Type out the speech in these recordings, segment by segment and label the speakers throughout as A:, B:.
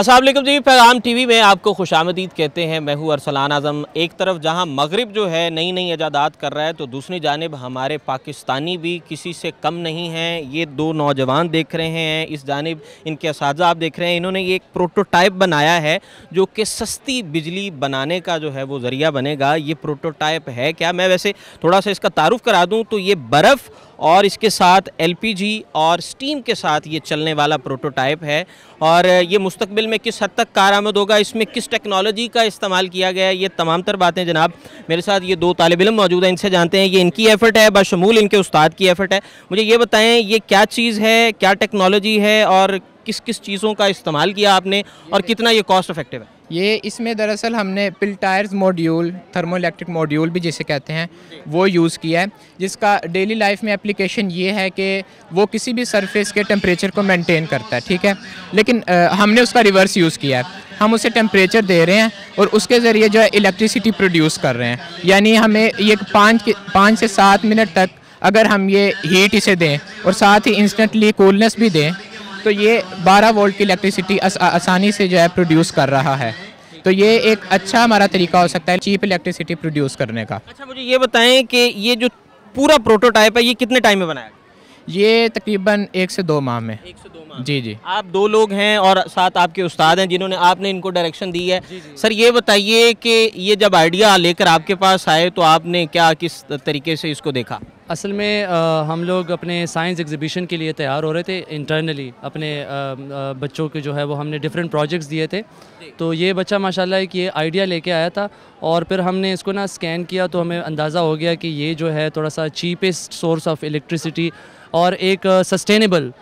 A: असलम जी पैगाम T V में आपको खुश आमदीद कहते हैं मैं हूँ अरसलान आज़म एक तरफ जहाँ मगरब जो है नई नई ईजादात कर रहा है तो दूसरी जानब हमारे पाकिस्तानी भी किसी से कम नहीं हैं ये दो नौजवान देख रहे हैं इस जानब इनके इस आप देख रहे हैं इन्होंने ये एक प्रोटोटाइप बनाया है जो कि सस्ती बिजली बनाने का जो है वो ज़रिया बनेगा ये प्रोटोटाइप है क्या मैं वैसे थोड़ा सा इसका तारुफ करा दूँ तो ये बर्फ़ और इसके साथ एलपीजी और स्टीम के साथ ये चलने वाला प्रोटोटाइप है और ये मुस्तबिल में किस हद तक कारामद होगा इसमें किस टेक्नोलॉजी का इस्तेमाल किया गया है ये तमाम तर बातें जनाब मेरे साथ ये दो तालब इम मौजूद हैं इनसे जानते हैं ये इनकी एफ़र्ट है बशमूल इनके उस्ताद की एफ़र्ट है मुझे ये बताएँ ये क्या चीज़ है क्या टेक्नोलॉजी है और किस किस चीज़ों का इस्तेमाल किया आपने और कितना ये कॉस्ट अफेक्टिव है
B: ये इसमें दरअसल हमने टायर्स मॉड्यूल थर्मो इलेक्ट्रिक मॉड्यूल भी जिसे कहते हैं वो यूज़ किया है जिसका डेली लाइफ में एप्लीकेशन ये है कि वो किसी भी सरफेस के टेम्परेचर को मेंटेन करता है ठीक है लेकिन आ, हमने उसका रिवर्स यूज़ किया है हम उसे टेम्परेचर दे रहे हैं और उसके ज़रिए जो है इलेक्ट्रिसिटी प्रोड्यूस कर रहे हैं यानी हमें ये पाँच पाँच से सात मिनट तक अगर हम ये हीट इसे दें और साथ ही इंस्टेंटली कूलनेस भी दें तो ये 12 वोल्ट की इलेक्ट्रिसिटी आस, आसानी से जो है प्रोड्यूस कर रहा है तो ये एक अच्छा हमारा तरीका हो सकता है चीप इलेक्ट्रिसिटी प्रोड्यूस करने का अच्छा
A: मुझे ये बताएं कि ये जो पूरा प्रोटोटाइप है ये कितने टाइम में बनाया
B: ये तकरीबन एक से दो माह में एक से दो माह जी जी
A: आप दो लोग हैं और साथ आपके उस्ताद हैं जिन्होंने आपने इनको डायरेक्शन दी है जी जी। सर ये बताइए कि ये जब आइडिया लेकर आपके पास आए तो आपने क्या किस तरीके से इसको देखा
C: असल में आ, हम लोग अपने साइंस एग्जीबिशन के लिए तैयार हो रहे थे इंटरनली अपने आ, आ, बच्चों के जो है वो हमने डिफरेंट प्रोजेक्ट्स दिए थे तो ये बच्चा माशाल्लाह एक ये आइडिया लेके आया था और फिर हमने इसको ना स्कैन किया तो हमें अंदाज़ा हो गया कि ये जो है थोड़ा सा चीपेस्ट सोर्स ऑफ इलेक्ट्रिसिटी और एक सस्टेनेबल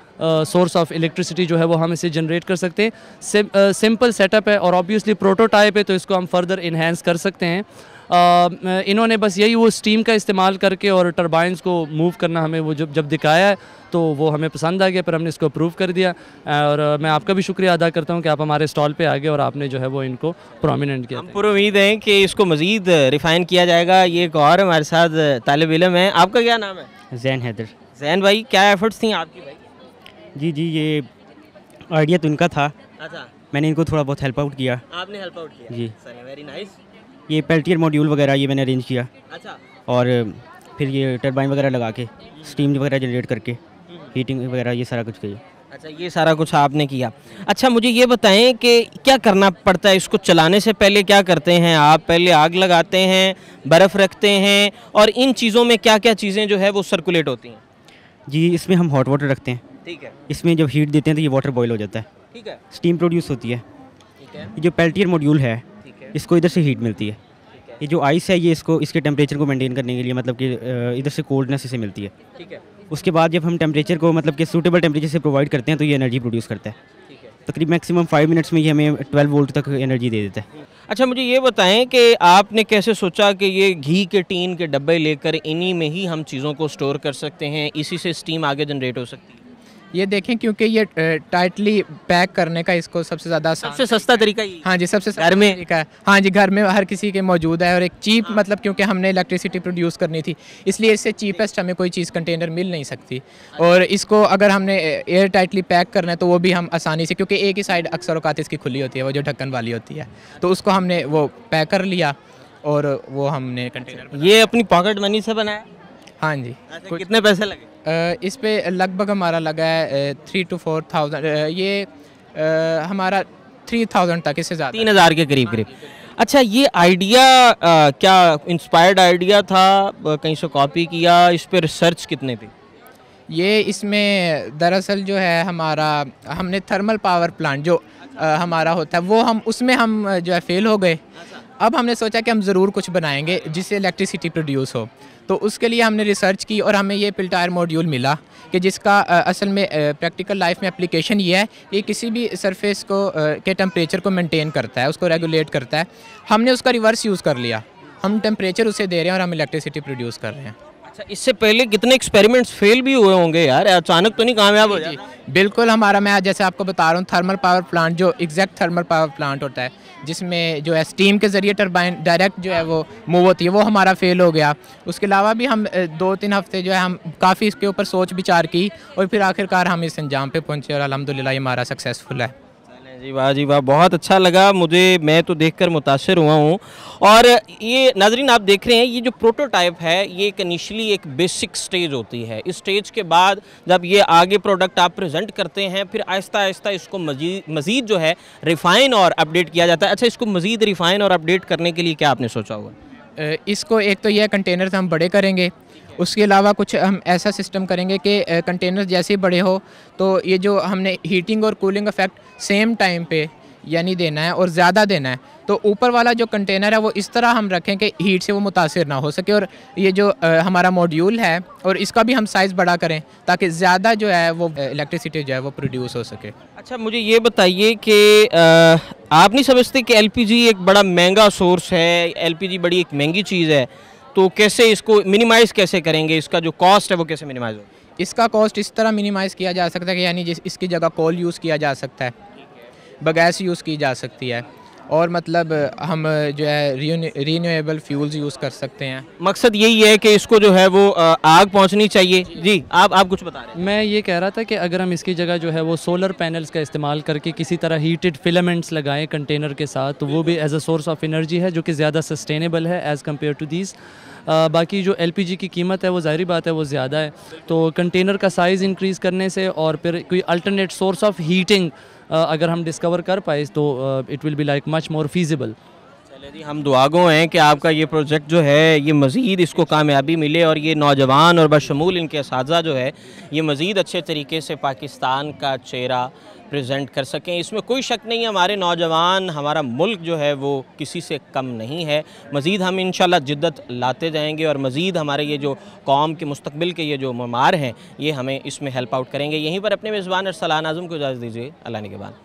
C: सोर्स ऑफ इलेक्ट्रिसिटी जो है वो हम इसे जनरेट कर सकते हैं सिंपल सेटअप है और ऑब्वियसली प्रोटोटाइप है तो इसको हम फर्दर इन्हेंस कर सकते हैं इन्होंने बस यही वो स्टीम का इस्तेमाल करके और टर्बाइंस को मूव करना हमें वो जब जब दिखाया है तो वो हमें पसंद आ गया पर हमने इसको अप्रूव कर दिया और मैं आपका भी शुक्रिया अदा करता हूँ कि आप हमारे स्टॉल पे आ गए और आपने जो है वो इनको प्रोमिनेंट किया हम
A: पूरी उम्मीद है कि इसको मज़ीद रिफ़ाइन किया जाएगा ये एक और हमारे साथ तालब इलम है आपका क्या नाम है जैन हैदर जैन भाई क्या एफर्ट्स थी आपकी भाई जी जी ये आइडिया तो इनका था अच्छा मैंने इनको थोड़ा बहुत हेल्प आउट किया आपने हेल्प आउट किया जी वेरी नाइस ये पेल्टियर मॉड्यूल वगैरह ये मैंने अरेंज किया अच्छा और फिर ये टर्बाइन वगैरह लगा के स्टीम वगैरह जनरेट करके हीटिंग वगैरह ये सारा कुछ किया अच्छा ये सारा कुछ आपने किया अच्छा मुझे ये बताएं कि क्या करना पड़ता है इसको चलाने से पहले क्या करते हैं आप पहले आग लगाते हैं बर्फ़ रखते हैं और इन चीज़ों में क्या क्या चीज़ें जो है वो सर्कुलेट होती हैं जी इसमें हम हॉट वाटर रखते हैं ठीक है इसमें जब हीट देते हैं तो ये वाटर बॉयल हो जाता है ठीक है स्टीम प्रोड्यूस होती है ठीक है जो पेल्टियर मॉड्यूल है इसको इधर से हीट मिलती है ये जो आइस है ये इसको इसके टेम्परेचर को मेंटेन करने के लिए मतलब कि इधर से कोल्डनेस इसे मिलती है ठीक है उसके बाद जब हम टेम्परेचर को मतलब कि सूटेबल टेम्परेचर से प्रोवाइड करते हैं तो ये एनर्जी प्रोड्यूस करता है तकरीब मैक्सिमम फाइव मिनट्स में ये हमें ट्वेल्व वोल्ट तक एनर्जी दे देता है अच्छा मुझे ये बताएं कि आपने कैसे सोचा कि ये घी के टीन के डब्बे लेकर इन्हीं में ही हम चीज़ों को स्टोर कर सकते हैं इसी से स्टीम आगे जनरेट हो सकती है
B: ये देखें क्योंकि ये टाइटली पैक करने का इसको सबसे ज़्यादा सबसे सस्ता तरीका ही हाँ जी सबसे घर में तरीका है हाँ जी घर में हर किसी के मौजूद है और एक चीप हाँ। मतलब क्योंकि हमने इलेक्ट्रिसिटी प्रोड्यूस करनी थी इसलिए इससे चीपेस्ट हमें कोई चीज़ कंटेनर मिल नहीं सकती हाँ और इसको अगर हमने एयर टाइटली पैक करना है तो वो भी हम आसानी से क्योंकि एक ही साइड अक्सर अवकात इसकी खुली होती है वो जो ढक्कन वाली होती है तो उसको हमने वो पैक कर लिया और वो हमने कंटेनर अच्छा, ये अपनी पॉकेट मनी से बनाया हाँ जी अच्छा, कितने पैसे लगे इस पर लगभग हमारा लगा है थ्री टू फोर थाउजेंड ये हमारा थ्री थाउजेंड तक इससे ज़्यादा
A: तीन हज़ार के करीब करीब अच्छा ये आइडिया क्या इंस्पायर्ड आइडिया था कहीं से कॉपी किया इस पर रिसर्च कितने थी
B: ये इसमें दरअसल जो है हमारा हमने थर्मल पावर प्लांट जो आ, हमारा होता है वो हम उसमें हम जो है फेल हो गए अच्छा। अब हमने सोचा कि हम ज़रूर कुछ बनाएंगे जिससे इलेक्ट्रिसिटी प्रोड्यूस हो तो उसके लिए हमने रिसर्च की और हमें ये पिल्टायर मॉड्यूल मिला कि जिसका असल में प्रैक्टिकल लाइफ में एप्लीकेशन ये है ये किसी भी सरफेस को के टम्परेचर को मेंटेन करता है उसको रेगुलेट करता है हमने उसका रिवर्स यूज़ कर लिया हम टेम्परेचर उसे दे रहे हैं और हम इलेक्ट्रिसिटी प्रोड्यूस कर रहे हैं अच्छा इससे पहले कितने एक्सपेरिमेंट्स फेल भी हुए होंगे यार अचानक तो नहीं कामयाब हो जाए बिल्कुल हमारा मैं जैसे आपको बता रहा हूँ थर्मल पावर प्लांट जो एग्जैक्ट थर्मल पावर प्लांट होता है जिसमें जो है स्टीम के ज़रिए टरबाइन डायरेक्ट जो है वो मूव होती है वो हमारा फेल हो गया उसके अलावा भी हम दो तीन हफ्ते जो है हम काफ़ी इसके ऊपर सोच विचार की और फिर आखिरकार हम इस अंजाम पे पहुँचे और अलहमदिल्ला हमारा सक्सेसफुल है जी वाह जी
A: वाह बहुत अच्छा लगा मुझे मैं तो देखकर मुतासर हुआ हूँ और ये नाजरीन आप देख रहे हैं ये जो प्रोटोटाइप है ये एक निचली एक बेसिक स्टेज होती है इस स्टेज के बाद जब ये आगे प्रोडक्ट आप प्रेजेंट करते हैं फिर आहिस्ता आहिस्ता इसको मजीद मज़ीद जो है रिफ़ाइन और अपडेट किया जाता है अच्छा इसको मज़ीद रिफ़ाइन और अपडेट करने के लिए क्या आपने सोचा हुआ
B: इसको एक तो यह कंटेनर हम बड़े करेंगे उसके अलावा कुछ हम ऐसा सिस्टम करेंगे कि कंटेनर जैसे ही बड़े हो तो ये जो हमने हीटिंग और कूलिंग इफेक्ट सेम टाइम पे यानी देना है और ज़्यादा देना है तो ऊपर वाला जो कंटेनर है वो इस तरह हम रखें कि हीट से वो मुतासर ना हो सके और ये जो आ, हमारा मॉड्यूल है और इसका भी हम साइज़ बड़ा करें ताकि ज़्यादा जो है वो इलेक्ट्रिसिटी जो है वो प्रोड्यूस हो सके
A: अच्छा मुझे ये बताइए कि आप नहीं समझते कि एल एक बड़ा महंगा सोर्स है एल बड़ी एक महंगी चीज़ है तो कैसे इसको मिनिमाइज़ कैसे करेंगे इसका जो कॉस्ट है वो कैसे मिनिमाइज़ हो
B: इसका कॉस्ट इस तरह मिनिमाइज़ किया जा सकता है कि यानी जिस इसकी जगह कॉल यूज़ किया जा सकता है बगैस यूज़ की जा सकती है और मतलब हम जो है रीनएबल फ्यूल्स यूज़ कर सकते हैं
C: मकसद यही है कि इसको जो है वो आग पहुंचनी चाहिए जी आप आप कुछ बता रहे हैं मैं ये कह रहा था कि अगर हम इसकी जगह जो है वो सोलर पैनल्स का इस्तेमाल करके किसी तरह हीटेड फिलामेंट्स लगाएं कंटेनर के साथ तो वो भी as a source of energy है जो कि ज़्यादा सस्टेनेबल है एज़ कम्पेयर टू दीज बाकी जो जी की कीमत है वो ज़ाहरी बात है वो ज़्यादा है तो कंटेनर का साइज़ इंक्रीज़ करने से और फिर कोई अल्टरनेट सोर्स ऑफ हीटिंग अगर हम डिस्कवर कर पाए तो it will be like much more feasible जी हम दुआगो हैं कि आपका ये प्रोजेक्ट जो
A: है ये मज़ीद इसको कामयाबी मिले और ये नौजवान और बशमूल इनके इस जो है ये मज़ीद अच्छे तरीके से पाकिस्तान का चेहरा प्रेजेंट कर सकें इसमें कोई शक नहीं है हमारे नौजवान हमारा मुल्क जो है वो किसी से कम नहीं है मज़ीद हम इन जिद्दत लाते जाएंगे और मज़ीद हमारे ये जो कौम के मुस्तबिल के ये जो ममार हैं ये हमें इसमें हेल्प आउट करेंगे यहीं पर अपने मेज़बान अरसलान आज़म को इजाज़त दीजिए अल्लाह के बाद